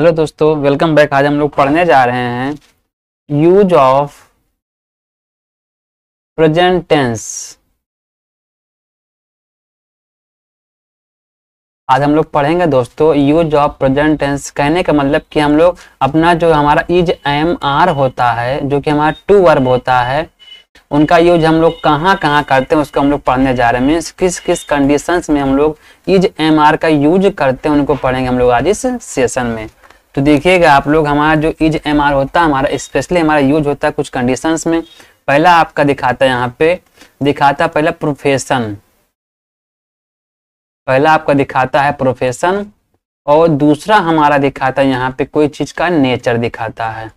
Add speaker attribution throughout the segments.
Speaker 1: Hello दोस्तों welcome back आज हम लोग पढ़ने जा रहे हैं यूज ऑफ प्रेजेंट टेंस आज हम लोग
Speaker 2: पढ़ेंगे दोस्तों यूज ऑफ प्रेजेंट टेंस कहने का मतलब कि हम लोग अपना जो हमारा इज एम
Speaker 3: आर होता है जो कि हमारा टू वर्ब होता है उनका यूज हम लोग कहाँ कहाँ करते हैं उसको हम लोग पढ़ने जा रहे हैं मीन्स किस किस कंडीशंस में हम लोग इज एम आर का यूज करते हैं उनको पढ़ेंगे हम लोग आज इस सेशन में तो देखिएगा आप लोग हमारा जो इज एम आर होता है हमारा स्पेशली हमारा यूज होता है कुछ कंडीशन में पहला आपका दिखाता है यहाँ पे दिखाता है पहला प्रोफेशन पहला आपका दिखाता है प्रोफेशन
Speaker 2: और दूसरा हमारा दिखाता है यहाँ पे कोई चीज का नेचर दिखाता है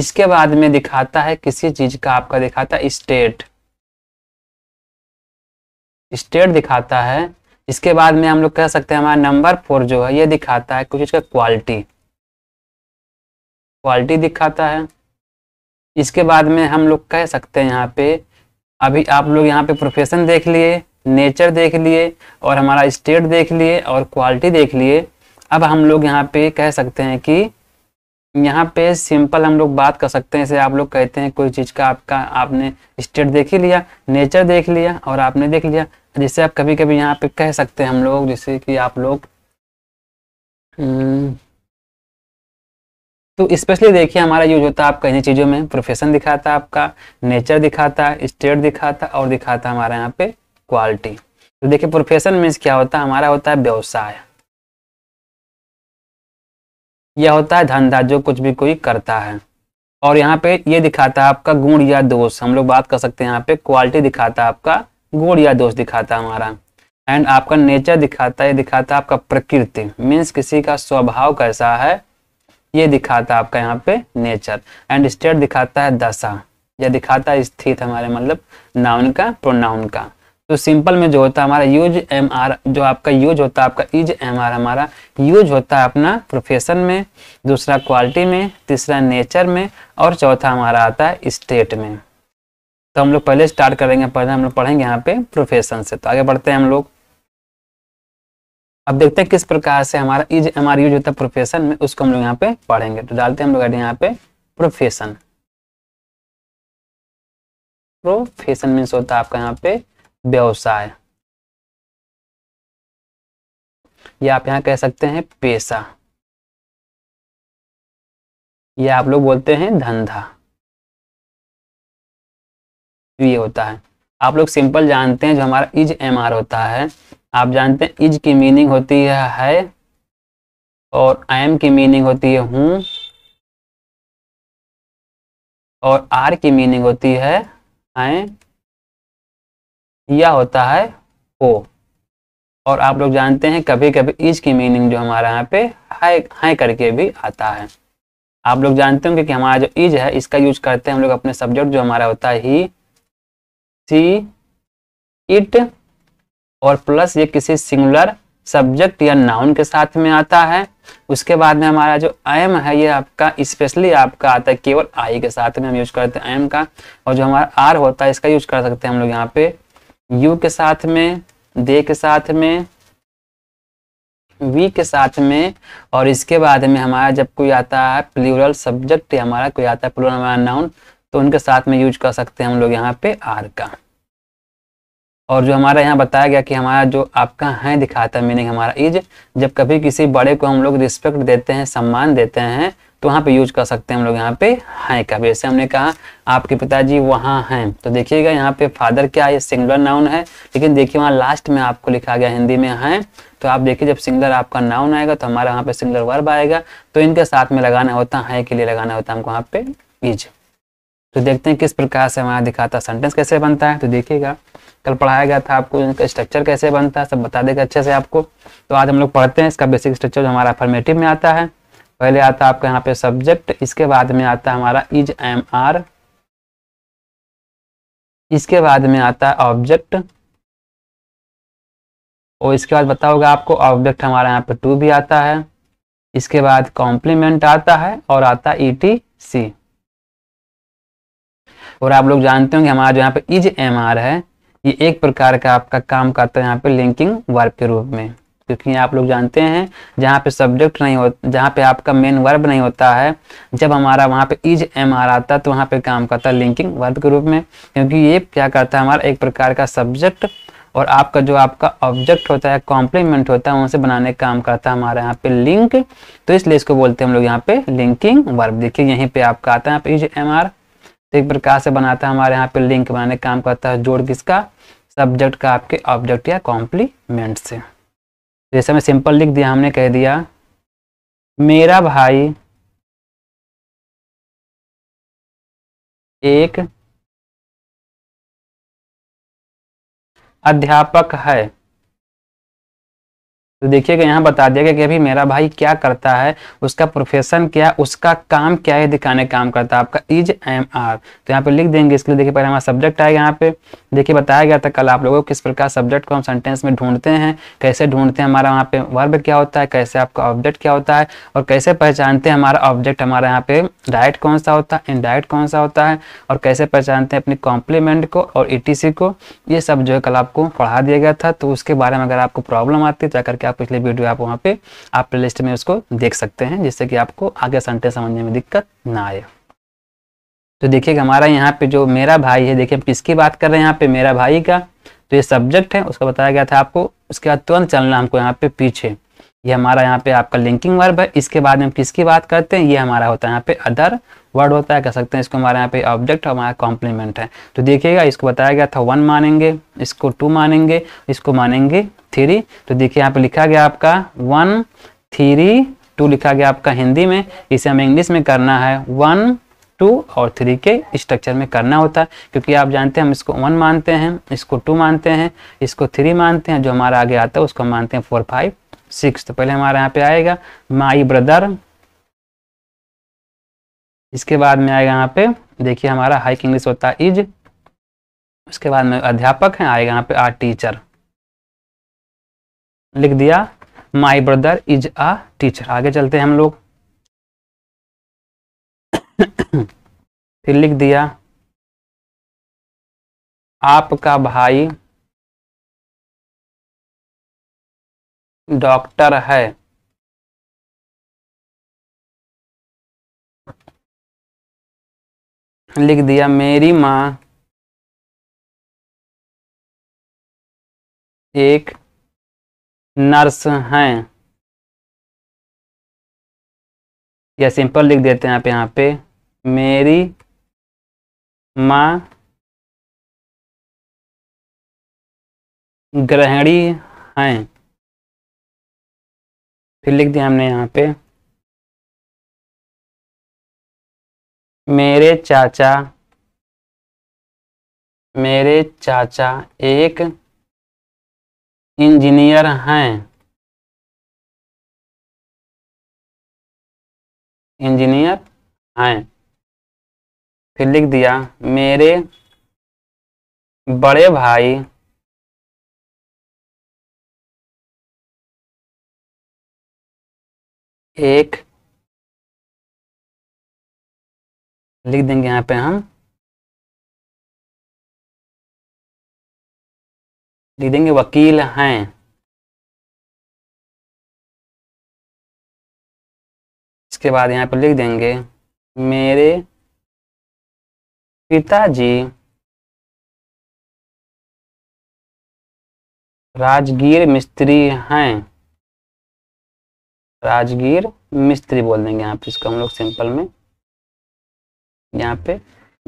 Speaker 1: इसके बाद में दिखाता है किसी चीज का आपका दिखाता है स्टेट स्टेट दिखाता
Speaker 3: है इसके बाद में हम लोग कह सकते हैं हमारा नंबर फोर जो है ये दिखाता है कुछ इसका क्वालिटी
Speaker 2: क्वालिटी दिखाता है इसके बाद में हम लोग कह सकते हैं यहाँ पे अभी आप लोग यहाँ पे प्रोफेशन देख लिए नेचर देख लिए
Speaker 3: और हमारा स्टेट देख लिए और क्वालिटी देख लिए अब हम लोग यहाँ पे कह सकते हैं कि यहाँ पे सिंपल हम लोग बात कर सकते हैं जैसे आप लोग कहते हैं कोई चीज़ का आपका आपने स्टेट देख ही लिया नेचर देख लिया और आपने देख लिया जैसे आप कभी कभी यहाँ
Speaker 2: पे कह सकते हैं हम लोग जैसे कि आप लोग हम्म, तो स्पेशली देखिए हमारा यूज होता है आपका इन्हीं चीज़ों में प्रोफेशन दिखाता आपका
Speaker 3: नेचर दिखाता स्टेट दिखाता और दिखाता हमारा यहाँ पे क्वालिटी तो देखिए प्रोफेशन
Speaker 2: मीन्स क्या होता है हमारा होता है व्यवसाय यह होता है धंधा जो कुछ भी कोई करता है और यहाँ पे ये दिखाता है आपका गुण या
Speaker 3: दोष हम लोग बात कर सकते हैं यहाँ पे क्वालिटी दिखाता है आपका गुण या दोष दिखाता है हमारा एंड आपका नेचर दिखाता है ये दिखाता है आपका प्रकृति मीन्स किसी का स्वभाव कैसा है ये दिखाता है आपका यहाँ पे नेचर एंड स्टेट दिखाता है दशा यह दिखाता है स्थित हमारे मतलब नाउन का प्रोनाउन का तो सिंपल में जो होता है हमारा यूज एम आर जो आपका यूज होता है आपका इज एम आर हमारा यूज होता है अपना प्रोफेशन में दूसरा क्वालिटी में तीसरा नेचर में और चौथा हमारा आता है स्टेट में तो हम लोग पहले स्टार्ट करेंगे पहले हम लोग पढ़ेंगे यहाँ पे प्रोफेशन से तो आगे बढ़ते हैं हम लोग
Speaker 2: अब देखते हैं किस प्रकार से हमारा इज एम आर यूज होता है प्रोफेशन में उसको हम लोग यहाँ पे पढ़ेंगे तो डालते हैं हम लोग यहाँ पे प्रोफेशन प्रोफेशन मीन्स होता है आपका यहाँ पे व्यवसाय
Speaker 1: या आप यहां कह सकते हैं पेशा या आप लोग बोलते हैं धंधा
Speaker 2: तो ये होता है आप लोग सिंपल जानते हैं जो हमारा इज एम आर होता है आप जानते हैं इज की मीनिंग होती है है और आई एम की मीनिंग
Speaker 1: होती है हूं
Speaker 2: और आर की मीनिंग होती है आई यह होता है
Speaker 1: हो
Speaker 3: और आप लोग जानते हैं कभी कभी इज की मीनिंग जो हमारे यहाँ पे है है करके भी आता है आप लोग जानते होंगे कि हमारा जो इज है इसका यूज करते हैं हम लोग अपने सब्जेक्ट जो हमारा होता है ही सी इट और प्लस ये किसी सिंगुलर सब्जेक्ट या नाउन के साथ में आता है उसके बाद में हमारा जो एम है ये आपका स्पेशली आपका आता है केवल आई के साथ में हम यूज करते हैं एम का और जो हमारा आर होता है इसका यूज कर सकते हैं हम लोग यहाँ पे यू के साथ में दे के साथ में वी के साथ में और इसके बाद में हमारा जब कोई आता है प्लूरल सब्जेक्ट या हमारा कोई आता है प्लूरल हमारा नाउन तो उनके साथ में यूज कर सकते हैं हम लोग यहाँ पे आर का और जो हमारा यहाँ बताया गया कि हमारा जो आपका है दिखाता है मीनिंग हमारा इज जब कभी किसी बड़े को हम लोग रिस्पेक्ट देते हैं सम्मान देते हैं तो वहाँ पे यूज कर सकते हैं हम लोग यहाँ पे हैं का जैसे हमने कहा आपके पिताजी वहाँ हैं तो देखिएगा यहाँ पे फादर क्या है सिंगलर नाउन है लेकिन देखिए वहाँ लास्ट में आपको लिखा गया हिंदी में हैं तो आप देखिए जब सिंगलर आपका नाउन आएगा तो हमारा वहाँ पे सिंगलर वर्ब आएगा तो इनके साथ में लगाना होता है के लिए लगाना होता है हमको वहाँ पे इज तो देखते हैं किस प्रकार से हमारा दिखाता सेंटेंस कैसे बनता है तो देखिएगा कल पढ़ाया गया था आपको इनका स्ट्रक्चर कैसे बनता है सब बता देगा अच्छे से आपको तो आज हम लोग पढ़ते हैं इसका बेसिक स्ट्रक्चर हमारा फॉर्मेटिव में आता है पहले
Speaker 2: आता आपका यहाँ पे सब्जेक्ट इसके बाद में आता हमारा इज एम आर इसके बाद में आता है ऑब्जेक्ट और इसके बाद बताओगे आपको ऑब्जेक्ट हमारा यहाँ पे टू भी आता है इसके बाद
Speaker 3: कॉम्प्लीमेंट आता है और आता है ई टी सी और आप लोग जानते होंगे हमारा जो यहाँ पे इज एम आर है ये एक प्रकार का आपका काम करता है यहाँ पे लिंकिंग वर्क के रूप में क्योंकि आप लोग जानते हैं जहाँ पे सब्जेक्ट नहीं हो जहाँ पे आपका मेन वर्ब नहीं होता है जब हमारा वहाँ पे इज एम आर आता तो वहाँ पे काम करता है लिंकिंग वर्ब के रूप में क्योंकि ये क्या करता है हमारा एक प्रकार का सब्जेक्ट और आपका जो आपका ऑब्जेक्ट होता है कॉम्प्लीमेंट होता है वहाँ से बनाने का काम करता है हमारे यहाँ पे लिंक तो इसलिए इसको बोलते हैं हम लोग यहाँ पे लिंकिंग वर्ब देखिए यहीं पे आपका आता है यहाँ पे इज एम आर एक प्रकार से बनाता है हमारे यहाँ पे लिंक बनाने का काम करता है जोड़ किसका सब्जेक्ट का आपके ऑब्जेक्ट या कॉम्प्लीमेंट
Speaker 1: से तो जैसे में सिंपल लिख दिया हमने कह दिया मेरा भाई एक अध्यापक है तो देखिएगा यहाँ बता दिया गया कि अभी मेरा भाई क्या करता है उसका
Speaker 3: प्रोफेशन क्या है उसका काम क्या है दिखाने काम करता है आपका इज एम आर तो यहाँ पे लिख देंगे इसके लिए देखिए पहले हमारा सब्जेक्ट आएगा यहाँ पे देखिए बताया गया था कल आप लोगों को किस प्रकार सब्जेक्ट को हम सेंटेंस में ढूंढते हैं कैसे ढूंढते हैं हमारा वहाँ पे वर्ब क्या होता है कैसे आपका ऑब्जेक्ट क्या होता है और कैसे पहचानते हैं हमारा ऑब्जेक्ट हमारा यहाँ पे डायरेक्ट कौन सा होता है इनडायरेक्ट कौन सा होता है और कैसे पहचानते हैं अपने कॉम्प्लीमेंट को और ई को ये सब जो है कल आपको पढ़ा दिया गया था तो उसके बारे में अगर आपको प्रॉब्लम आती है तो जाकर के का पिछले वीडियो आप वहाँ पे आप प्ले लिस्ट में उसको देख सकते हैं जिससे कि आपको आगे संटे समझने में दिक्कत ना आए तो देखिएगा हमारा यहाँ पे जो मेरा भाई है देखिए हम किसकी बात कर रहे हैं यहाँ पे मेरा भाई का तो ये सब्जेक्ट है उसका बताया गया था आपको उसके बाद तुरंत चलना हमको यहाँ पे पीछे ये हमारा यहाँ पे आपका लिंकिंग वर्ब है इसके बाद में हम किसकी बात करते हैं ये हमारा होता है यहाँ पे अदर वर्ड होता है कह सकते हैं इसको हमारे यहाँ पे ऑब्जेक्ट हमारा कॉम्प्लीमेंट है तो देखिएगा इसको बताया गया था वन मानेंगे इसको टू मानेंगे इसको मानेंगे थ्री तो देखिए यहाँ पे लिखा गया आपका वन थ्री टू लिखा गया आपका हिंदी में इसे हमें इंग्लिश में करना है वन टू और थ्री के स्ट्रक्चर में करना होता है क्योंकि आप जानते हैं हम इसको वन मानते हैं इसको टू मानते हैं इसको थ्री मानते हैं जो हमारा आगे आता है उसको मानते हैं फोर फाइव सिक्स तो पहले हमारे यहाँ पे आएगा माई ब्रदर
Speaker 2: इसके बाद में आएगा यहाँ पे देखिए हमारा हाइक इंग्लिश होता है इज उसके बाद में अध्यापक है आएगा यहाँ पे आर टीचर लिख दिया my brother is a teacher आगे चलते हैं हम लोग
Speaker 1: फिर लिख दिया आपका भाई डॉक्टर है लिख दिया मेरी माँ एक नर्स हैं या सिंपल लिख देते हैं आप यहाँ पे मेरी माँ ग्रहणी हैं फिर लिख दिया हमने यहाँ पे मेरे चाचा मेरे चाचा एक इंजीनियर हैं इंजीनियर हैं फिर लिख दिया मेरे बड़े भाई एक लिख देंगे यहाँ पे हम हाँ? लिख देंगे वकील हैं इसके बाद यहाँ पर लिख देंगे मेरे पिताजी राजगीर मिस्त्री हैं राजगीर मिस्त्री बोल देंगे यहाँ पे इसको हम लोग सिंपल में यहाँ पे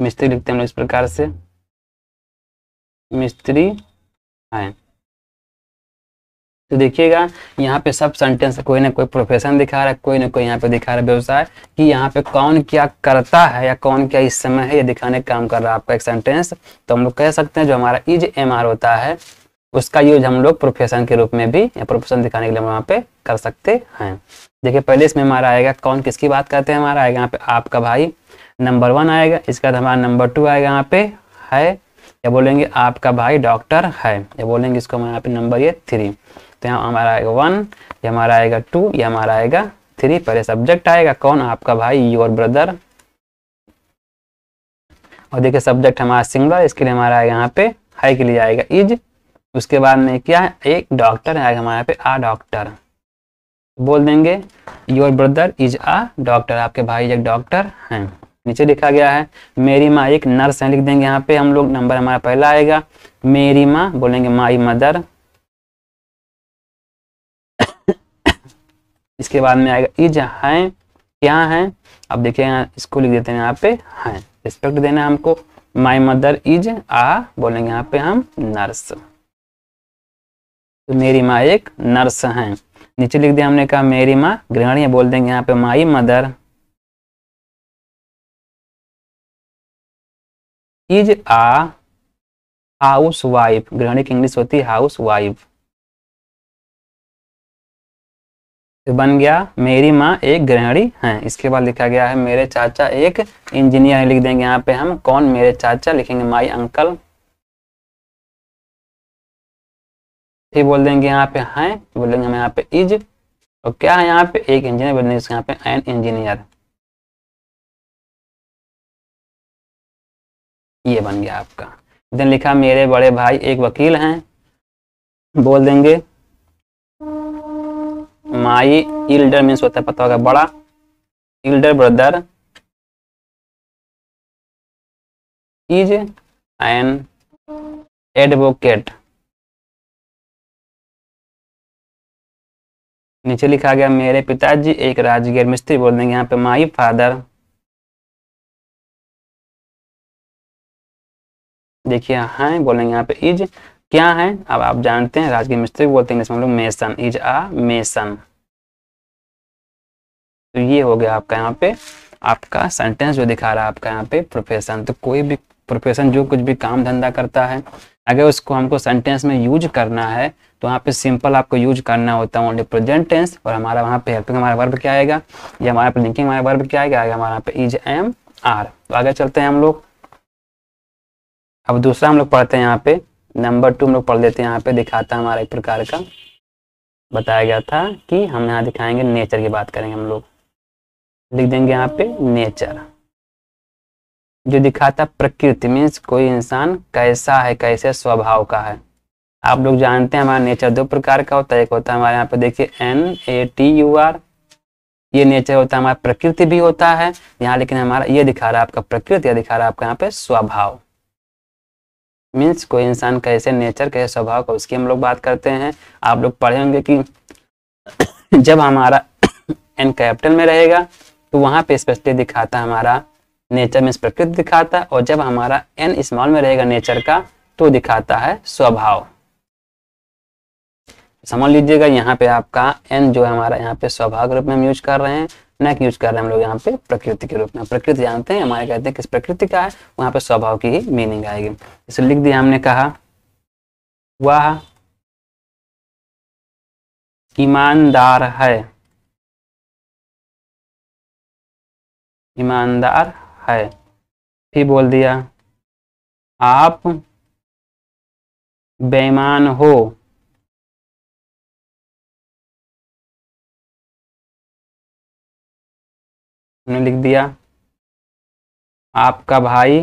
Speaker 1: मिस्त्री लिखते हैं हम लोग इस प्रकार से मिस्त्री आए
Speaker 2: तो देखिएगा यहाँ पे सब सेंटेंस कोई ना कोई प्रोफेशन दिखा रहा है कोई ना कोई यहाँ पे दिखा रहा है
Speaker 3: व्यवसाय कि यहाँ पे कौन क्या करता है या कौन क्या इस समय है ये दिखाने का काम कर रहा है आपका एक सेंटेंस तो हम लोग कह सकते हैं जो हमारा इज एम आर होता है उसका यूज हम लोग प्रोफेशन के रूप में भी या प्रोफेशन दिखाने के लिए हम वहाँ पे कर सकते हैं देखिए पहले इसमें हमारा आएगा कौन किसकी बात करते हैं हमारा आएगा यहाँ पे आपका भाई नंबर वन आएगा इसके बाद हमारा नंबर टू आएगा यहाँ पे है या बोलेंगे आपका भाई डॉक्टर है या बोलेंगे इसको हमारे यहाँ पे नंबर ये थ्री तो यहाँ हमारा आएगा वन या हमारा आएगा टू या हमारा आएगा थ्री पहले सब्जेक्ट आएगा कौन आपका भाई योर ब्रदर और देखिए सब्जेक्ट हमारा सिंगलर इसके लिए हमारा आएगा यहाँ पे हाई के लिए आएगा इज उसके बाद में क्या है एक डॉक्टर आएगा हमारे यहाँ पे आ डॉक्टर बोल देंगे your brother is a doctor आपके भाई एक डॉक्टर हैं नीचे लिखा गया है मेरी माँ एक नर्स है लिख देंगे यहाँ पे हम लोग नंबर हमारा पहला आएगा मेरी माँ बोलेंगे माई मदर इसके बाद में आएगा इज है क्या है अब देखिए यहाँ इसको लिख देते हैं यहाँ पे है रिस्पेक्ट देना हमको माई मदर इज आ बोलेंगे यहाँ पे हम नर्स तो मेरी
Speaker 2: माँ एक नर्स है नीचे लिख दिया हमने कहा मेरी माँ गृहणी बोल देंगे यहाँ पे my mother
Speaker 1: is a housewife ग्रहणी की इंग्लिश होती है हाउस वाइफ
Speaker 2: तो बन गया मेरी माँ एक ग्रहणी हैं इसके बाद लिखा गया है मेरे चाचा एक इंजीनियर लिख देंगे यहाँ पे हम कौन मेरे चाचा लिखेंगे माई अंकल फिर बोल देंगे यहाँ
Speaker 1: पे हैं बोल देंगे हम यहाँ पे इज और क्या है यहाँ पे एक इंजीनियर बोल देंगे यहाँ पे एन इंजीनियर ये बन गया आपका देन लिखा मेरे बड़े भाई एक वकील हैं बोल देंगे माई इल्डर मीन्स होता है पता होगा बड़ा elder brother is an advocate नीचे लिखा गया मेरे पिताजी एक राजगीर मिस्त्री बोल देंगे यहाँ पे माई फादर
Speaker 2: देखिए हैं बोलेंगे यहाँ पे इज क्या है अब आप जानते हैं राजकीय मिस्त्री बोलते हैं
Speaker 3: इसमें हम लोग मेसन इज आ मेसन तो ये हो गया आपका यहाँ पे आपका सेंटेंस जो दिखा रहा है आपका यहाँ पे प्रोफेशन तो कोई भी प्रोफेशन जो कुछ भी काम धंधा करता है अगर उसको हमको सेंटेंस में यूज करना है तो वहाँ पे सिंपल आपको यूज करना होता है ओनली प्रेजेंट टेंस और हमारा वहाँ पे हेल्पिंग हमारा वर्ब क्या आएगा या हमारे लिंकिंग हमारा वर्ब क्या आएगा हमारे यहाँ पे इज एम आर तो आगे चलते हैं हम लोग अब दूसरा हम लोग पढ़ते हैं यहाँ पे नंबर टू हम लोग पढ़ लेते हैं यहाँ पे दिखाता है हमारा एक प्रकार का
Speaker 2: बताया गया था कि हम यहाँ दिखाएंगे नेचर की बात करेंगे हम लोग लिख देंगे यहाँ पे नेचर जो दिखाता प्रकृति मीन्स कोई
Speaker 3: इंसान कैसा है कैसे स्वभाव का है आप लोग जानते हैं हमारा नेचर दो प्रकार का होता है एक होता है हमारे यहाँ पे देखिए N A T U R ये नेचर होता है हमारा प्रकृति भी होता है यहाँ लेकिन हमारा ये दिखा रहा है आपका प्रकृति या दिखा रहा है आपका यहाँ पे स्वभाव मीन्स कोई इंसान कैसे नेचर कैसे स्वभाव का उसकी हम लोग बात करते हैं आप लोग पढ़े होंगे कि जब हमारा एन कैपिटल में रहेगा तो वहाँ पे स्पेशली दिखाता है हमारा नेचर में प्रकृति दिखाता है और जब हमारा एन स्मॉल में रहेगा नेचर का तो दिखाता है स्वभाव समझ लीजिएगा यहाँ पे आपका एन जो है हमारा यहाँ पे स्वभाव के रूप में हम यूज कर रहे हैं नक यूज कर रहे हैं हम लोग यहाँ पे प्रकृति के रूप में प्रकृति जानते हैं हमारे कहते हैं किस प्रकृति का है वहां पे स्वभाव की ही मीनिंग
Speaker 1: आएगी इसे लिख दिया हमने कहा वह ईमानदार है ईमानदार है फिर बोल दिया आप बेईमान हो हमने लिख दिया आपका भाई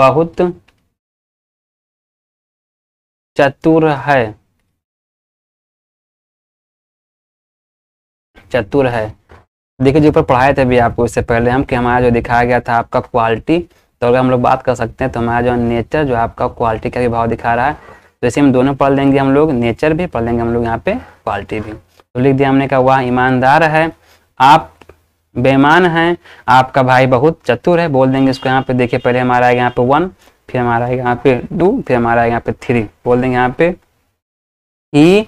Speaker 1: बहुत चतुर है चतुर है देखिए जो ऊपर पढ़ाए थे भी आपको इससे पहले हम कि हमारा
Speaker 3: जो दिखाया गया था आपका क्वालिटी तो अगर हम लोग बात कर सकते हैं तो हमारा जो नेचर जो आपका क्वालिटी का भी भाव दिखा रहा है तो इसे हम दोनों पढ़ लेंगे हम लोग नेचर भी पढ़ लेंगे हम लोग यहाँ पे क्वालिटी भी तो लिख दिया हमने कहा वह ईमानदार है आप बेमान हैं आपका भाई बहुत चतुर है बोल देंगे इसको यहाँ पे देखिए पहले हमारा आएगा यहाँ पे वन फिर हमारा आएगा यहाँ पे टू फिर हमारा आएगा यहाँ पे थ्री बोल देंगे यहाँ पे ई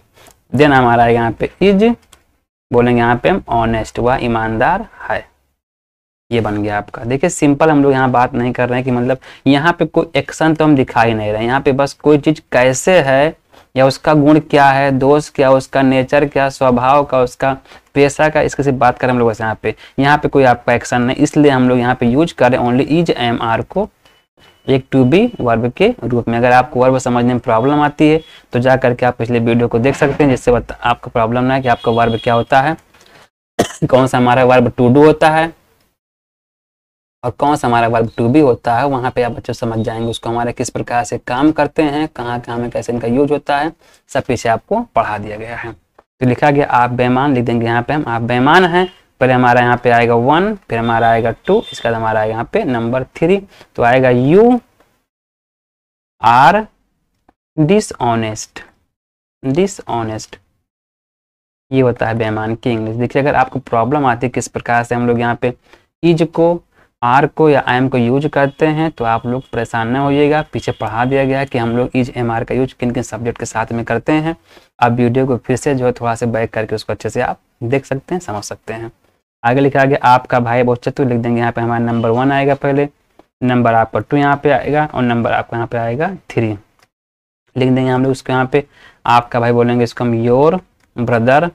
Speaker 3: देन हमारा आएगा यहाँ पे इज बोलेंगे यहाँ पे हम ऑनेस्ट हुआ ईमानदार है ये बन गया आपका देखिए सिंपल हम लोग यहाँ बात नहीं कर रहे हैं कि मतलब यहाँ पे कोई एक्शन तो हम दिखा ही नहीं रहे यहाँ पे बस कोई चीज़ कैसे है या उसका गुण क्या है दोष क्या उसका नेचर क्या स्वभाव का उसका पेशा का इसके से बात करें हम लोग वैसे यहाँ पे यहाँ पे कोई आपका एक्शन नहीं इसलिए हम लोग यहाँ पे यूज करें ओनली इज एम आर को एक टू बी वर्ब के रूप में अगर आपको वर्ब समझने में प्रॉब्लम आती है तो जा करके आप पिछले वीडियो को देख सकते हैं जिससे आपको प्रॉब्लम ना है कि आपका वर्ब क्या होता है कौन सा हमारा वर्ब टू डू होता है और कौन सा हमारा वर्ब टू बी होता है वहाँ पे आप बच्चों समझ जाएंगे उसको हमारे किस प्रकार से काम करते हैं कहाँ कहाँ में कैसे इनका यूज होता है सब पीछे आपको पढ़ा दिया गया है तो लिखा गया आप बेमान लिख देंगे यहाँ पे हम आप बेमान हैं पहले हमारा यहाँ पे आएगा वन फिर हमारा आएगा टू इसके
Speaker 2: बाद हमारा यहाँ पे नंबर थ्री तो आएगा यू आर डिसऑनेस्ट डिसऑनेस्ट ये
Speaker 3: होता है बेमान की इंग्लिश देखिए अगर आपको प्रॉब्लम आती है किस प्रकार से हम लोग यहाँ पे इज को आर को या आई एम को यूज करते हैं तो आप लोग परेशान ना होइएगा पीछे पढ़ा दिया गया कि हम लोग इज एम आर का यूज किन किन सब्जेक्ट के साथ में करते हैं अब वीडियो को फिर से जो है थोड़ा सा बैक करके उसको अच्छे से आप देख सकते हैं समझ सकते हैं आगे लिखा गया आपका भाई बहुत चतुर लिख देंगे यहाँ पे हमारा नंबर वन आएगा पहले नंबर आपका टू यहाँ पे आएगा और नंबर आपका यहाँ पे आएगा थ्री
Speaker 2: लिख देंगे हम लोग उसको यहाँ पे आपका भाई बोलेंगे इसको हम योर ब्रदर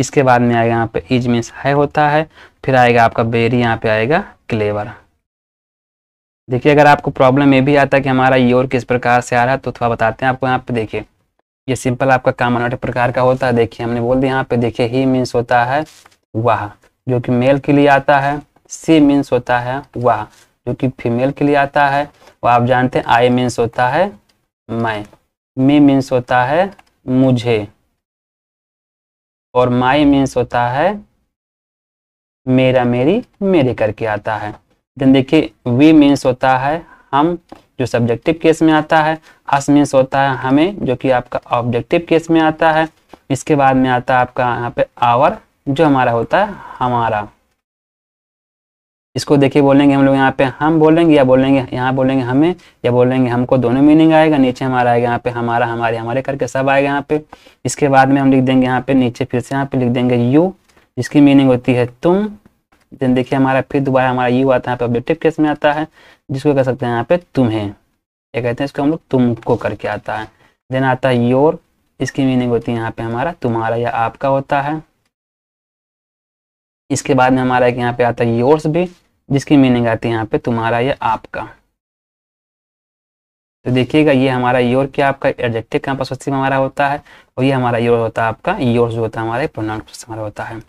Speaker 2: इसके बाद में आएगा यहाँ पे इज मीन्स है होता है फिर आएगा आपका बेरी यहाँ पे आएगा क्लेवर देखिए अगर
Speaker 3: आपको प्रॉब्लम ये भी आता है कि हमारा योर किस प्रकार से आ रहा है तो थोड़ा बताते हैं आपको यहाँ पे देखिए ये सिंपल आपका काम अनाट प्रकार का होता है देखिए हमने बोल दिया यहाँ पे देखिए ही मीन्स होता है वाह जो कि मेल के लिए आता है सी मीन्स होता है वाह जो कि फीमेल के लिए आता है वो आप जानते हैं आई मीन्स होता है मैं मी मीन्स होता है मुझे और माई मीन्स होता है मेरा मेरी मेरे करके आता है देन देखिए वी मीन्स होता है हम जो सब्जेक्टिव केस में आता है अस मीन्स होता है हमें जो कि आपका ऑब्जेक्टिव केस में आता है इसके बाद में आता है आपका यहाँ पे आवर जो हमारा होता है हमारा इसको देखिए बोलेंगे हम लोग यहाँ पे हम बोलेंगे या बोलेंगे यहाँ बोलेंगे हमें या बोलेंगे हमको दोनों मीनिंग आएगा नीचे हमारा आएगा यहाँ पे हमारा हमारे हमारे करके सब आएगा यहाँ पे इसके बाद में हम लिख देंगे यहाँ पे नीचे फिर से यहाँ पे लिख देंगे यू जिसकी मीनिंग होती है तुम देन देखिए हमारा फिर दोबारा हमारा यू आता है यहाँ पे ऑब्जेक्टिव केस में आता है जिसको कह सकते हैं यहाँ पे तुम्हें ये कहते हैं इसको हम लोग तुमको करके आता है देन आता है योर इसकी मीनिंग होती है यहाँ पे हमारा तुम्हारा या आपका होता है इसके बाद में हमारा एक यहाँ पे आता है योर्स भी जिसकी मीनिंग आती है यहाँ पे तुम्हारा या आपका तो देखिएगा ये हमारा योर क्या आपका एडजेक्टिव कहाँ पर हमारा होता है और ये हमारा योर होता है आपका योर जो होता है हमारा प्रोनाउन हमारा होता है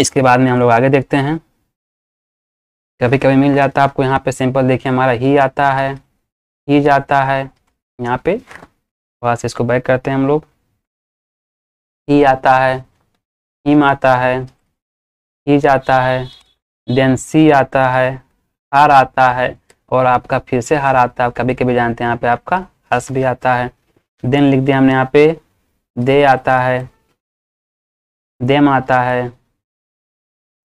Speaker 3: इसके बाद में हम लोग आगे देखते हैं कभी कभी मिल जाता है आपको यहाँ पे सिंपल देखिए हमारा ही आता है ही जाता है यहाँ पे थोड़ा से इसको बैक
Speaker 2: करते हैं हम लोग ही आता है हिम आता है ही जाता है देन सी आता है हार आता है
Speaker 3: और आपका फिर से हार आता है कभी कभी जानते हैं यहाँ पे आपका हस भी आता है देन लिख दिया हमने यहाँ पे दे आता है देम आता है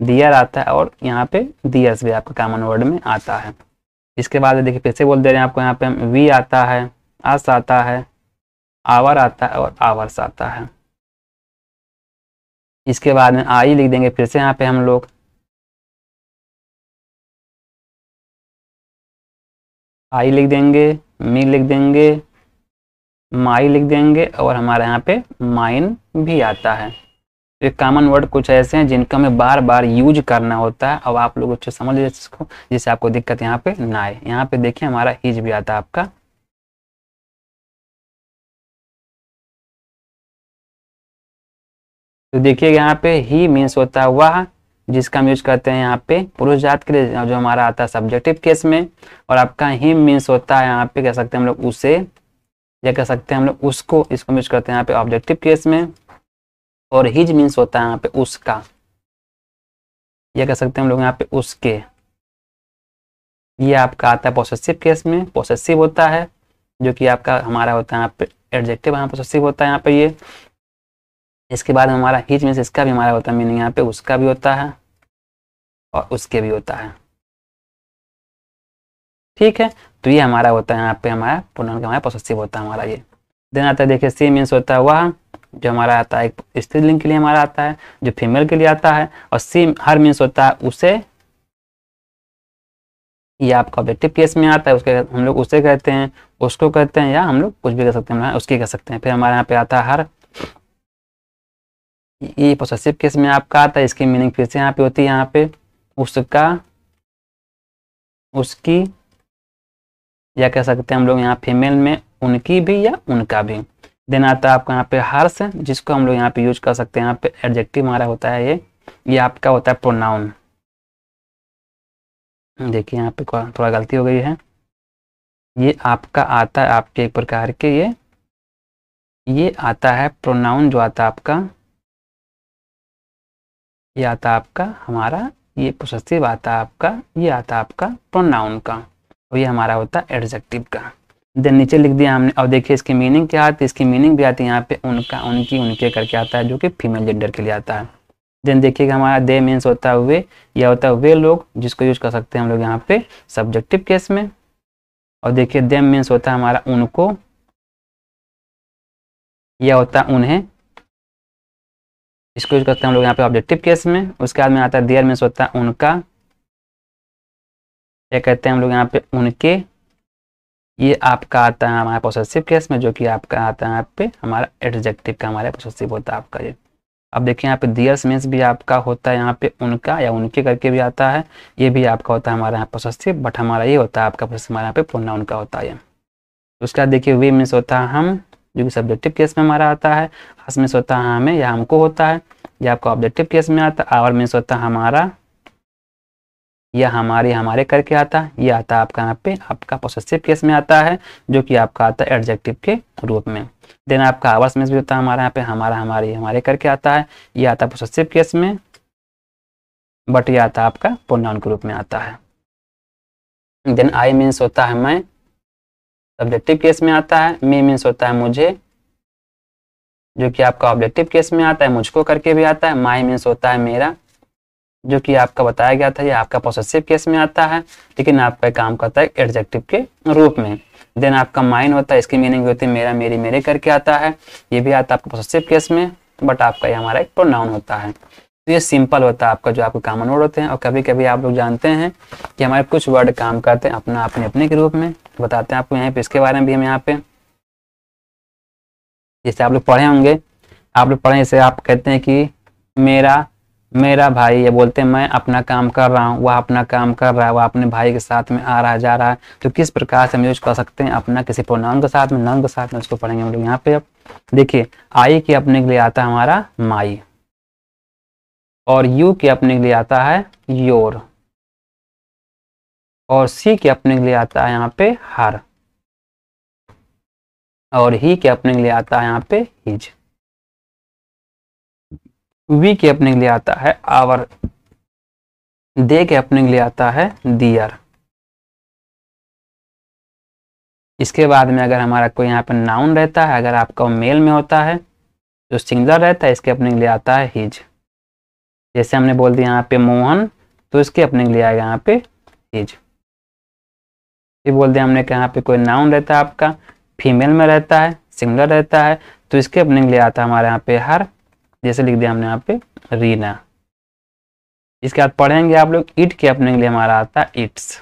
Speaker 3: दियर आता है और यहाँ पे दियस भी आपका कॉमन वर्ड में आता है इसके बाद देखिए फिर से बोल दे रहे हैं आपको यहाँ पे हम वी आता है अस आता है आवर
Speaker 1: आता है और आवर्स आता है इसके बाद में आई लिख देंगे फिर से यहाँ पे हम लोग आई लिख देंगे मी लिख देंगे माई लिख देंगे
Speaker 3: और हमारे यहाँ पे माइन भी आता है तो ये कॉमन वर्ड कुछ ऐसे हैं जिनका हमें बार बार यूज करना होता है अब आप लोग अच्छे समझ लीजिए इसको जिससे आपको दिक्कत यहाँ पे ना आए
Speaker 1: यहाँ पे देखिए हमारा हिज भी आता है आपका तो देखिए यहाँ पे ही मीन्स होता है
Speaker 2: वह जिसका हम यूज करते हैं यहाँ पे पुरुष जात के लिए जो हमारा आता है सब्जेक्टिव केस में
Speaker 3: और आपका हिम मीन्स होता है यहाँ पे कह सकते हैं हम लोग उसे या कह सकते हैं हम लोग उसको
Speaker 2: इसको यूज करते हैं यहाँ पे ऑब्जेक्टिव केस में और हिज मीन्स होता है यहाँ पे उसका यह कह सकते हैं हम लोग यहाँ पे उसके ये आपका आता है पॉसेसिव केस में पॉसेसिव होता है जो कि आपका हमारा होता है यहाँ पे एडजेक्टिव यहाँ पॉसेसिव होता है यहाँ पे ये इसके बाद हमारा हिच मीन्स इसका भी हमारा होता है मीनिंग यहाँ पे उसका भी होता है और उसके भी होता है ठीक है तो ये हमारा होता है यहाँ पे हमारा पुनर्न हमारा पोसेसिव होता है हमारा ये देन आता है देखिए
Speaker 3: सी मीन्स होता है वह जो हमारा आता है स्त्रीलिंग के लिए हमारा आता है जो फीमेल के लिए आता है और सी हर मीन्स होता है उसे ये आपका ऑब्जेक्टिव केस में आता है उसके हम लोग उसे कहते हैं उसको कहते हैं या हम लोग कुछ भी कह सकते हैं उसकी कह सकते हैं फिर हमारे यहाँ पे आता है हर ये पोसेसिव केस में आपका आता है इसकी मीनिंग फिर से यहाँ पे होती है यहाँ पे उसका उसकी या कह सकते हैं हम लोग यहाँ फीमेल में उनकी भी या उनका भी देन आता है आपका यहाँ पे हर्ष जिसको हम लोग यहाँ पे यूज कर सकते हैं यहाँ पे एडजेक्टिव हमारा होता है ये ये
Speaker 2: आपका होता है प्रोनाउन देखिए यहाँ पे थोड़ा गलती हो गई है ये आपका आता है आपके एक प्रकार के ये ये आता है प्रोनाउन जो आता है आपका ये
Speaker 3: आता आपका हमारा ये पोससिव आता आपका ये आता आपका प्रोनाउन का और ये हमारा होता है एडजेक्टिव का देन नीचे लिख दिया हमने अब देखिए इसकी मीनिंग क्या आती है इसकी मीनिंग भी आती है यहाँ पे उनका उनकी उनके करके आता है जो कि फीमेल जेंडर के लिए आता है देन देखिएगा हमारा दे मीन्स होता है वे या होता है वे लोग जिसको यूज कर सकते हैं हम लोग यहाँ पे सब्जेक्टिव केस में
Speaker 2: और देखिए देम मीन्स होता है हमारा उनको या होता है उन्हें इसको यूज करते हैं हम लोग यहाँ पे ऑब्जेक्टिव केस में उसके बाद में आता है देयर में होता है उनका क्या कहते हैं हम लोग यहाँ पे
Speaker 3: उनके ये आपका आता है हमारे पोसेसिव केस में जो कि आपका आता है यहाँ पे हमारा एडजेक्टिव का हमारा पोसेसिव होता है आपका ये अब देखिए यहाँ पे दियर्स मीन्स भी आपका होता है यहाँ पे उनका या उनके करके भी आता है ये भी आपका होता है हमारे यहाँ पोसेसिव बट हमारा ये होता है आपका हमारे यहाँ पे पुनः उनका होता है उसके बाद देखिए वे मीन्स होता है हम जो कि सब्जेक्टिव केस में हमारा आता है हस में है हमें या हमको होता है या आपको ऑब्जेक्टिव केस में आता है आवर में स्वतः हमारा या हमारे हमारे करके आता है ये आता है आपका यहाँ पे आपका पोसेसिव केस में आता है जो कि आपका आता है एडजेक्टिव के रूप में देन आपका आवर्स में भी होता है हमारे यहाँ पे हमारा हमारे हमारे करके आता है ये आता है पोसेसिव केस में
Speaker 2: बट ये आता है आपका पूर्णाउन के रूप में आता है देन आई मीन्स होता है मैं सब्जेक्टिव केस में आता है मी मीन्स होता है मुझे
Speaker 3: जो कि आपका ऑब्जेक्टिव केस में आता है मुझको करके भी आता है माई मीन्स होता है मेरा जो कि आपका बताया गया था ये आपका पॉजिटिव केस में आता है लेकिन आपका काम करता है एडजेक्टिव के रूप में देन आपका माइन होता है इसकी मीनिंग होती है मेरा मेरी मेरे करके आता है ये भी आता है आपका पॉजिटिव केस में बट आपका ये हमारा एक प्रोनाउन होता है तो ये सिंपल होता है आपका जो आपके कॉमन वर्ड होते हैं और कभी कभी आप लोग जानते हैं कि हमारे कुछ वर्ड काम करते हैं अपना अपने अपने के रूप में बताते हैं आपको यहाँ पे इसके बारे में भी हम यहाँ पे जैसे आप लोग पढ़े होंगे आप लोग पढ़े जैसे आप कहते हैं कि मेरा मेरा भाई ये बोलते हैं मैं अपना काम कर रहा हूँ वह अपना काम कर रहा है वह अपने भाई के साथ में आ रहा जा रहा है तो किस प्रकार से हम यूज कर सकते हैं अपना किसी प्रोनाउन के साथ में नाम के साथ में उसको पढ़ेंगे हम लोग यहाँ पे अब
Speaker 2: देखिए आई के अपने के लिए आता है हमारा माई और यू के अपने के लिए आता है योर और सी के अपने के लिए आता है यहाँ पे हर और ही के अपने के लिए आता है यहाँ पे हिज वी के अपने के लिए आता है आवर दे के अपने के लिए आता है दियर इसके बाद में अगर हमारा कोई यहाँ पर नाउन रहता है अगर आपका मेल
Speaker 3: में होता है जो सिंगलर रहता है इसके अपने के लिए आता है हिज जैसे हमने बोल दिया यहाँ पे मोहन तो इसके अपने लिए आएगा यहाँ पे इज ये बोल दिया हमने कि यहाँ पे कोई नाउन रहता है आपका फीमेल में रहता है सिंगल रहता है तो इसके अपने लिए आता है हमारे यहाँ पे हर जैसे लिख दिया हमने यहाँ पे रीना इसके बाद पढ़ेंगे आप लोग इट के अपने लिए हमारा आता है इट्स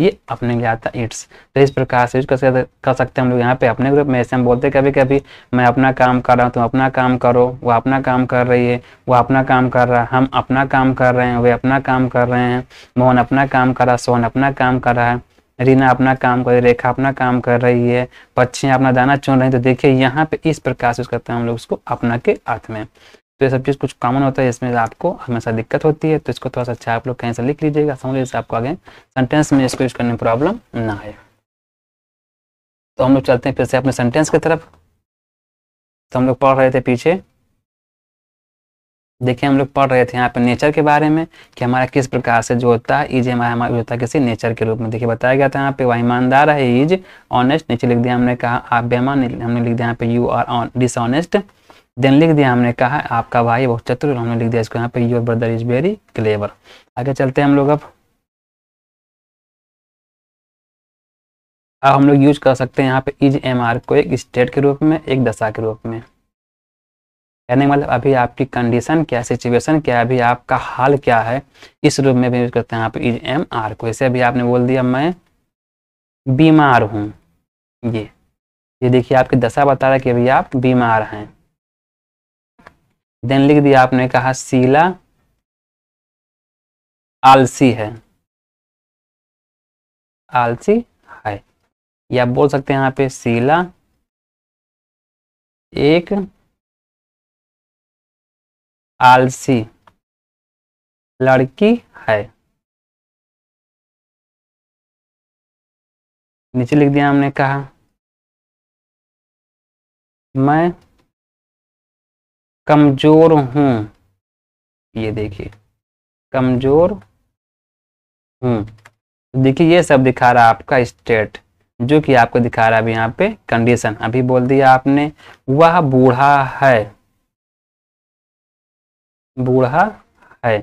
Speaker 3: ये अपने लिए आता है इट्स तो इस प्रकार से यूज कर, सकते हैं हम लोग यहाँ पे अपने ग्रुप में ऐसे हम बोलते कभी कभी मैं अपना काम कर रहा हूँ तुम अपना काम करो वो अपना काम कर रही है वो अपना काम कर रहा है हम अपना काम कर रहे हैं वे अपना काम कर रहे हैं मोहन अपना काम कर रहा सोहन अपना काम कर रहा है रीना अपना काम कर रही रेखा अपना काम कर रही है पक्षियाँ अपना दाना चुन रहे हैं तो देखिए यहाँ पे इस प्रकार से यूज करते हैं हम लोग उसको अपना के अर्थ में तो ये सब चीज़ कुछ कॉमन होता है इसमें आपको हमेशा दिक्कत होती है तो इसको थोड़ा सा अच्छा आप लोग कहीं से लिख लीजिएगा समझ लीजिए आपको आगे सेंटेंस में इसको यूज
Speaker 2: करने में प्रॉब्लम ना आए तो हम लोग चलते हैं फिर से अपने सेंटेंस की तरफ तो हम लोग पढ़ रहे थे पीछे देखिए हम लोग पढ़
Speaker 3: रहे थे यहाँ पे नेचर के बारे में कि हमारा किस प्रकार से जो होता है इज हमारा हमारा जो होता है किसी नेचर के रूप में देखिए बताया गया था यहाँ पे वह ईमानदार है इज ऑनेस्ट नीचे लिख दिया हमने कहा आप बेमान हमने लिख दिया यहाँ पे you are on dishonest then लिख दिया हमने कहा आपका भाई बहुत चतुर हमने लिख दिया इसको यहाँ
Speaker 2: पे your brother is very clever आगे चलते हैं हम लोग अब अब हम लोग यूज कर सकते हैं यहाँ पे इज एम आर को एक स्टेट के रूप में एक दशा के रूप में कहने का मतलब अभी आपकी कंडीशन क्या सिचुएशन
Speaker 3: क्या है अभी आपका हाल क्या है इस रूप में भी यूज करते हैं यहाँ पे इज एम आर को ऐसे अभी आपने बोल दिया मैं बीमार हूँ ये ये देखिए आपकी दशा बता रहा
Speaker 2: है कि अभी आप बीमार हैं देन लिख दिया आपने कहा सीला
Speaker 1: आलसी है आलसी है या बोल सकते हैं यहाँ पे सीला एक आलसी लड़की है नीचे लिख दिया हमने कहा मैं कमज़ोर हूं ये देखिए कमज़ोर हूं तो देखिए ये
Speaker 3: सब दिखा रहा आपका स्टेट जो कि आपको दिखा रहा है अभी यहाँ पे कंडीशन अभी बोल दिया आपने वह बूढ़ा है बूढ़ा है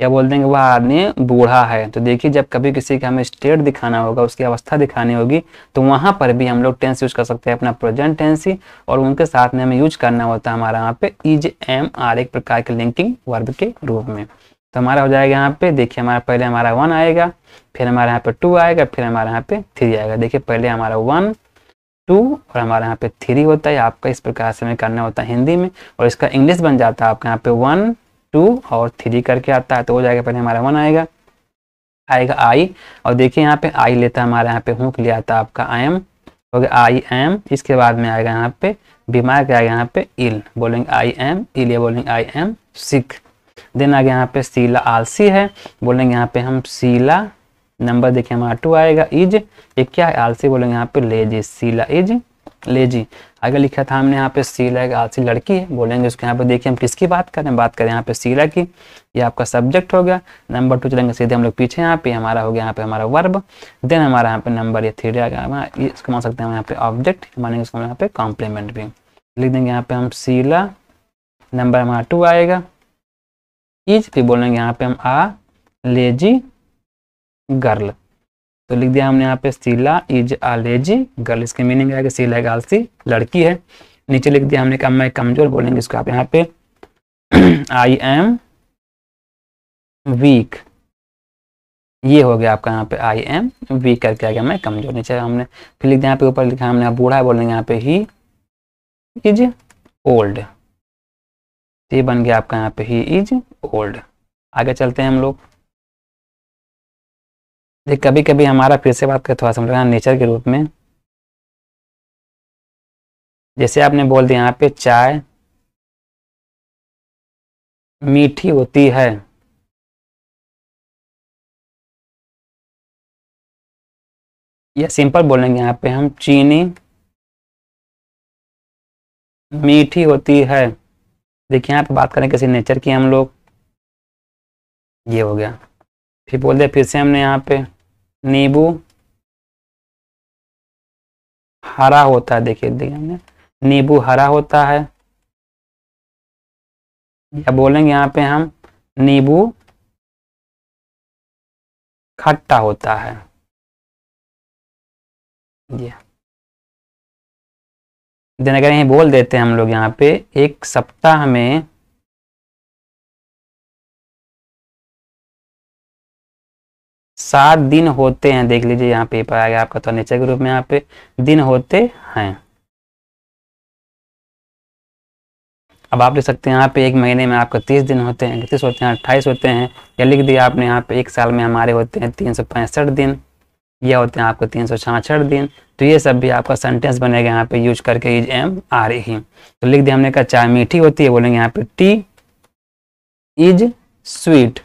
Speaker 3: या बोल देंगे वह आदमी बूढ़ा है तो देखिए जब कभी किसी का हमें स्टेट दिखाना होगा उसकी अवस्था दिखानी होगी तो वहां पर भी हम लोग टेंस यूज कर सकते हैं अपना प्रेजेंट टेंस ही और उनके साथ में हमें यूज करना होता है हमारा यहाँ पे इज एम आर एक प्रकार के लिंकिंग वर्ब के रूप में तो हमारा हो जाएगा यहाँ पे देखिए हमारा पहले हमारा वन आएगा फिर हमारे यहाँ पे टू आएगा फिर हमारे यहाँ पे थ्री आएगा देखिए पहले हमारा वन टू और हमारे यहाँ पे थ्री होता है आपका इस प्रकार से हमें करना होता है हिंदी में और इसका इंग्लिश बन जाता है आपके यहाँ पे वन टू और थ्री करके आता है तो हो जाएगा पहले हमारा वन आएगा आएगा आई और देखिए यहाँ पे आई लेता है हमारे यहाँ पे हुक लिया था आपका आई एम हो गया आई एम इसके बाद में आएगा यहाँ पे बीमार के आएगा यहाँ पे इल बोलेंगे आई एम इल या बोलेंगे आई एम सिक देन आगे यहाँ पे सीला आलसी है बोलेंगे यहाँ पे हम सीला नंबर देखिए हमारा टू आएगा इज ये क्या है आलसी बोलेंगे यहाँ पे लेजी सीला इज लेजी आगे लिखा था हमने यहाँ पे सीला की आलसी लड़की है बोलेंगे उसके यहाँ पे देखिए हम किसकी बात करें बात करें यहाँ पे सीला की ये आपका सब्जेक्ट हो गया नंबर टू चलेंगे सीधे हम लोग पीछे यहाँ पे हमारा हो गया यहाँ पे हमारा वर्ब देन हमारा यहाँ पे नंबर ये थ्री आ गया इसको मान सकते हैं यहाँ पे ऑब्जेक्ट मानेंगे उसको यहाँ पे कॉम्प्लीमेंट भी लिख देंगे यहाँ पे हम सीला नंबर हमारा टू आएगा इज फिर बोलेंगे यहाँ पे हम आ लेजी गर्ल तो लिख दिया हमने यहाँ पे शीला इज आलेजी गर्ल इसके मीनिंग है कि शीला एक आलसी लड़की है
Speaker 2: नीचे लिख दिया हमने कहा मैं कमजोर बोलेंगे इसको आप यहाँ पे आई एम वीक ये हो गया आपका यहाँ पे आई एम
Speaker 3: वीक करके आ गया मैं कमजोर नीचे हमने फिर लिख दिया यहाँ पे ऊपर लिखा हमने बूढ़ा बोलेंगे यहाँ पे ही
Speaker 1: इज
Speaker 2: ओल्ड ये बन गया आपका यहाँ पे ही इज
Speaker 1: ओल्ड आगे चलते हैं हम लोग ये कभी कभी हमारा फिर से बात करें थोड़ा समझ रहे नेचर के रूप में जैसे आपने बोल दिया यहाँ पे चाय मीठी होती है या सिंपल बोलेंगे यहाँ पे हम चीनी
Speaker 2: मीठी होती है देखिए यहाँ पे बात करें किसी नेचर की हम लोग
Speaker 1: ये हो गया फिर बोल दिया फिर से हमने यहाँ पे नींबू हरा होता है देखिए देखेंगे नींबू हरा होता है या बोलेंगे यहाँ पे हम नींबू खट्टा होता है जी देने हाँ। अगर यहीं बोल देते हैं हम लोग यहाँ पे एक सप्ताह में सात दिन होते हैं देख
Speaker 2: लीजिए यहाँ पेपर आ गया आपका तो के रूप में यहाँ पे दिन होते हैं अब आप लिख सकते हैं यहाँ पे एक महीने में आपका तीस दिन होते हैं इकतीस
Speaker 3: होते हैं अट्ठाईस होते हैं या लिख दिया आपने यहाँ पे एक साल में हमारे होते हैं तीन सौ पैंसठ दिन यह होते हैं आपको तीन सौ छाछठ दिन तो ये सब भी आपका सेंटेंस बनेगा यहाँ पे यूज करके इज एम आर ही तो लिख दिया हमने कहा चाय मीठी होती है बोलेंगे यहाँ पे टी इज स्वीट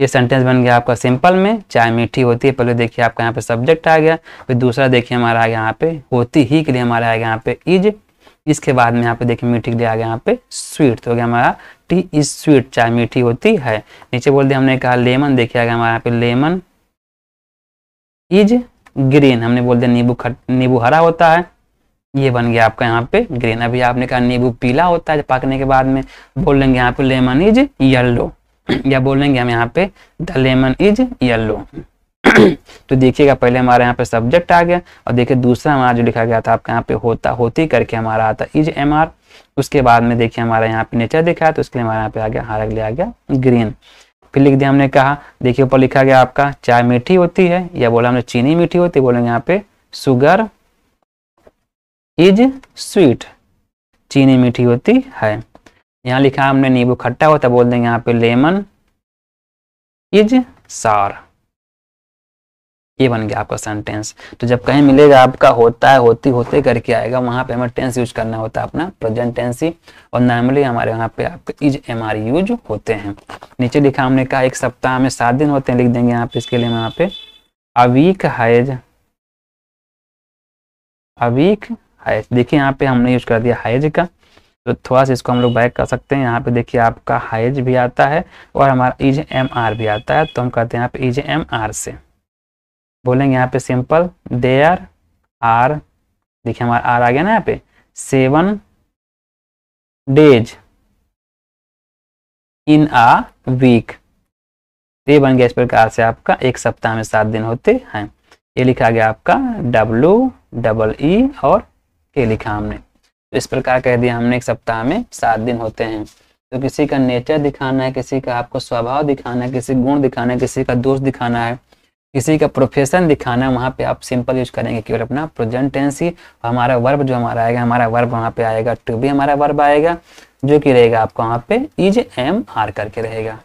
Speaker 3: ये सेंटेंस बन गया आपका सिंपल में चाय मीठी होती है पहले देखिए आपका यहाँ पे सब्जेक्ट आ गया फिर दूसरा देखिए हमारा आ गया यहाँ पे होती ही के लिए हमारा आ गया यहाँ पे इज इसके बाद में यहाँ पे देखिए मीठी के लिए आ गया यहाँ पे स्वीट तो हो गया हमारा टी इज स्वीट चाय मीठी होती है नीचे बोल दिया हमने कहा लेमन देखिए आ गया हमारा यहाँ पे लेमन इज ग्रीन हमने बोल दिया नींबू नींबू हरा होता है ये बन गया आपका यहाँ पे ग्रीन अभी आपने कहा नींबू पीला होता है तो पाकने के बाद में बोल लेंगे यहाँ पे लेमन इज येलो या बोलेंगे हम यहाँ पे द लेमन इज येल्लो तो देखिएगा पहले हमारे यहाँ पे सब्जेक्ट आ गया और देखिए दूसरा हमारा जो लिखा गया था आपके यहाँ पे होता होती करके हमारा आता इज एम आर उसके बाद में देखिए हमारा यहाँ पे नेचर दिखाया तो उसके लिए हमारे यहाँ पे आ गया हमारा आ गया ग्रीन फिर लिख दिया हमने कहा देखिए ऊपर लिखा गया आपका चाय मीठी होती है या बोला हमने चीनी मीठी होती है बोलेंगे यहाँ पे सुगर इज स्वीट चीनी मीठी होती है यहाँ लिखा हमने नींबू खट्टा होता बोल देंगे यहाँ पे लेमन इज सार ये बन गया आपका सेंटेंस तो जब कहीं मिलेगा आपका होता है होती होते करके आएगा वहां पे हमें टेंस यूज करना होता है अपना प्रेजेंट टेंस ही और नॉर्मली हमारे यहाँ पे आपके इज एम आर यूज होते हैं नीचे लिखा हमने कहा एक सप्ताह में सात दिन होते हैं लिख देंगे यहाँ पे इसके लिए यहाँ पे अवीक हैज अवीक हैज देखिए यहाँ पे हमने यूज कर दिया हैज का तो थोड़ा सा इसको हम लोग बैक कर सकते हैं यहाँ पे देखिए आपका हाइज भी आता है और हमारा ईज एम आर भी आता है तो हम कहते हैं यहाँ पे ईज एम आर से
Speaker 2: बोलेंगे यहाँ पे सिंपल दे आर आर देखिए हमारा आर आ गया ना यहाँ पे seven days in a week ये बन गया इस प्रकार से आपका एक सप्ताह में सात दिन
Speaker 3: होते हैं ये लिखा गया आपका डब्लू डबल ई और के लिखा हमने इस प्रकार कह दिया हमने एक सप्ताह में सात दिन होते हैं तो किसी का नेचर दिखाना है किसी का आपको स्वभाव दिखाना है किसी गुण दिखाना है किसी का दोष दिखाना है किसी का प्रोफेशन दिखाना है वहाँ पे आप सिंपल यूज करेंगे केवल अपना प्रेजेंट टेंस ही हमारा वर्ब जो हमारा आएगा हमारा वर्ब वहाँ पे आएगा टू भी हमारा वर्ब आएगा जो कि रहेगा आपको वहाँ पे इज एम
Speaker 2: आर करके रहेगा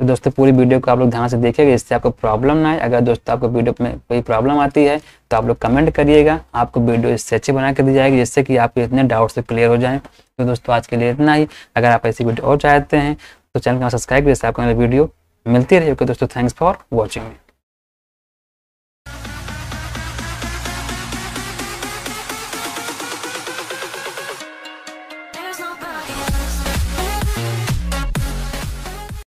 Speaker 3: तो दोस्तों पूरी वीडियो को आप लोग ध्यान से देखिएगा इससे आपको प्रॉब्लम ना आए अगर दोस्तों आपको वीडियो में कोई प्रॉब्लम आती है तो आप लोग कमेंट करिएगा आपको वीडियो इससे अच्छी बना दी जाएगी जिससे कि आपके इतने डाउट्स क्लियर हो जाएं तो दोस्तों आज के लिए इतना ही अगर आप ऐसी वीडियो और चाहते हैं तो चैनल को सब्सक्राइब करिए आपको मेरी वीडियो मिलती रहे दोस्तों थैंक्स फॉर वॉचिंग